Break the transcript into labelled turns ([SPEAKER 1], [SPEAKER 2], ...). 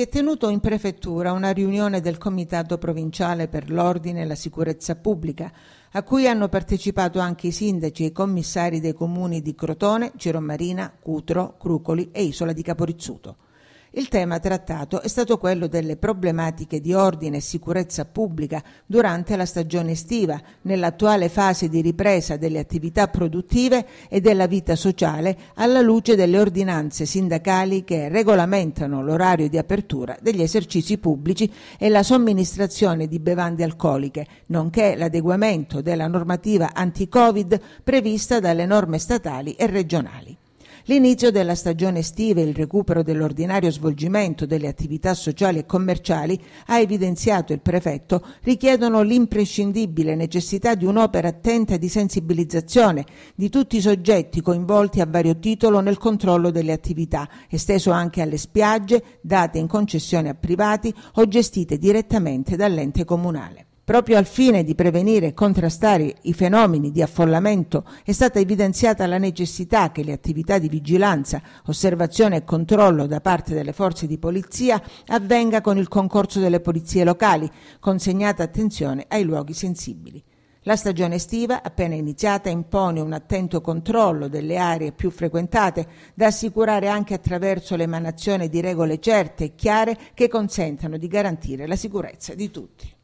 [SPEAKER 1] si è tenuto in prefettura una riunione del Comitato Provinciale per l'Ordine e la Sicurezza Pubblica, a cui hanno partecipato anche i sindaci e i commissari dei comuni di Crotone, Giromarina, Cutro, Crucoli e Isola di Caporizzuto. Il tema trattato è stato quello delle problematiche di ordine e sicurezza pubblica durante la stagione estiva, nell'attuale fase di ripresa delle attività produttive e della vita sociale alla luce delle ordinanze sindacali che regolamentano l'orario di apertura degli esercizi pubblici e la somministrazione di bevande alcoliche, nonché l'adeguamento della normativa anti-Covid prevista dalle norme statali e regionali. L'inizio della stagione estiva e il recupero dell'ordinario svolgimento delle attività sociali e commerciali, ha evidenziato il prefetto, richiedono l'imprescindibile necessità di un'opera attenta di sensibilizzazione di tutti i soggetti coinvolti a vario titolo nel controllo delle attività, esteso anche alle spiagge date in concessione a privati o gestite direttamente dall'ente comunale. Proprio al fine di prevenire e contrastare i fenomeni di affollamento è stata evidenziata la necessità che le attività di vigilanza, osservazione e controllo da parte delle forze di polizia avvenga con il concorso delle polizie locali, consegnata attenzione ai luoghi sensibili. La stagione estiva, appena iniziata, impone un attento controllo delle aree più frequentate, da assicurare anche attraverso l'emanazione di regole certe e chiare che consentano di garantire la sicurezza di tutti.